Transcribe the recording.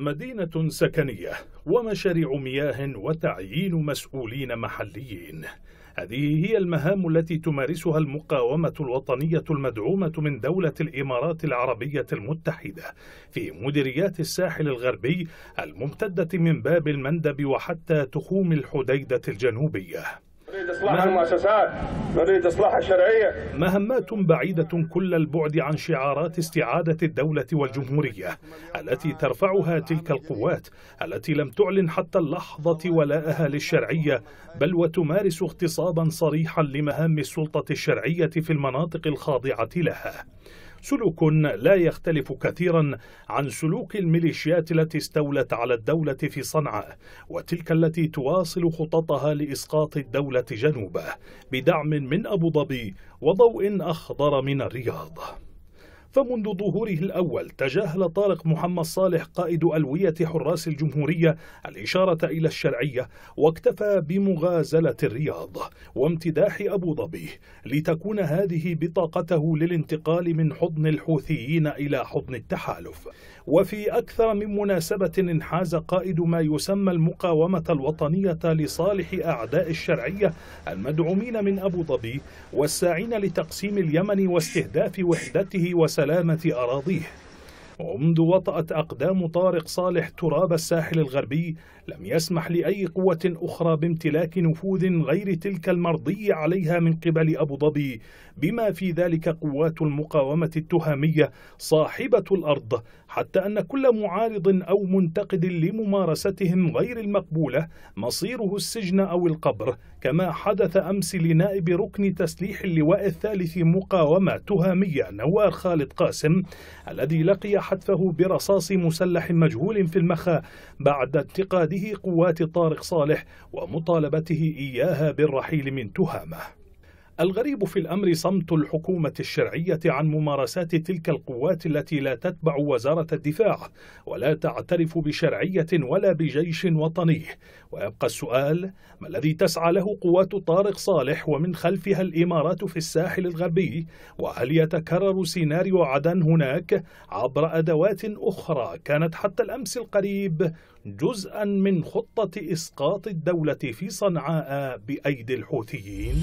مدينة سكنية ومشاريع مياه وتعيين مسؤولين محليين هذه هي المهام التي تمارسها المقاومة الوطنية المدعومة من دولة الإمارات العربية المتحدة في مديريات الساحل الغربي الممتدة من باب المندب وحتى تخوم الحديدة الجنوبية نريد إصلاح المؤسسات نريد إصلاح الشرعية مهمات بعيدة كل البعد عن شعارات استعادة الدولة والجمهورية التي ترفعها تلك القوات التي لم تعلن حتى اللحظة ولاءها للشرعية بل وتمارس اغتصابا صريحا لمهام السلطة الشرعية في المناطق الخاضعة لها سلوك لا يختلف كثيرا عن سلوك الميليشيات التي استولت على الدولة في صنعاء وتلك التي تواصل خططها لإسقاط الدولة جنوبه بدعم من أبو ظبي وضوء أخضر من الرياض فمنذ ظهوره الأول تجاهل طارق محمد صالح قائد ألوية حراس الجمهورية الإشارة إلى الشرعية واكتفى بمغازلة الرياض وامتداح أبو ظبي لتكون هذه بطاقته للانتقال من حضن الحوثيين إلى حضن التحالف وفي أكثر من مناسبة انحاز قائد ما يسمى المقاومة الوطنية لصالح أعداء الشرعية المدعومين من أبو ظبي والساعين لتقسيم اليمن واستهداف وحدته وس سلامة أراضيه ومنذ وطأت أقدام طارق صالح تراب الساحل الغربي لم يسمح لأي قوة أخرى بامتلاك نفوذ غير تلك المرضي عليها من قبل أبو ظبي بما في ذلك قوات المقاومة التهامية صاحبة الأرض حتى أن كل معارض أو منتقد لممارستهم غير المقبولة مصيره السجن أو القبر كما حدث أمس لنائب ركن تسليح اللواء الثالث مقاومة تهامية نوار خالد قاسم الذي لقي حتفه برصاص مسلح مجهول في المخا بعد انتقاده قوات طارق صالح ومطالبته إياها بالرحيل من تهامه الغريب في الأمر صمت الحكومة الشرعية عن ممارسات تلك القوات التي لا تتبع وزارة الدفاع ولا تعترف بشرعية ولا بجيش وطني ويبقى السؤال ما الذي تسعى له قوات طارق صالح ومن خلفها الإمارات في الساحل الغربي وهل يتكرر سيناريو عدن هناك عبر أدوات أخرى كانت حتى الأمس القريب جزءا من خطة إسقاط الدولة في صنعاء بأيدي الحوثيين؟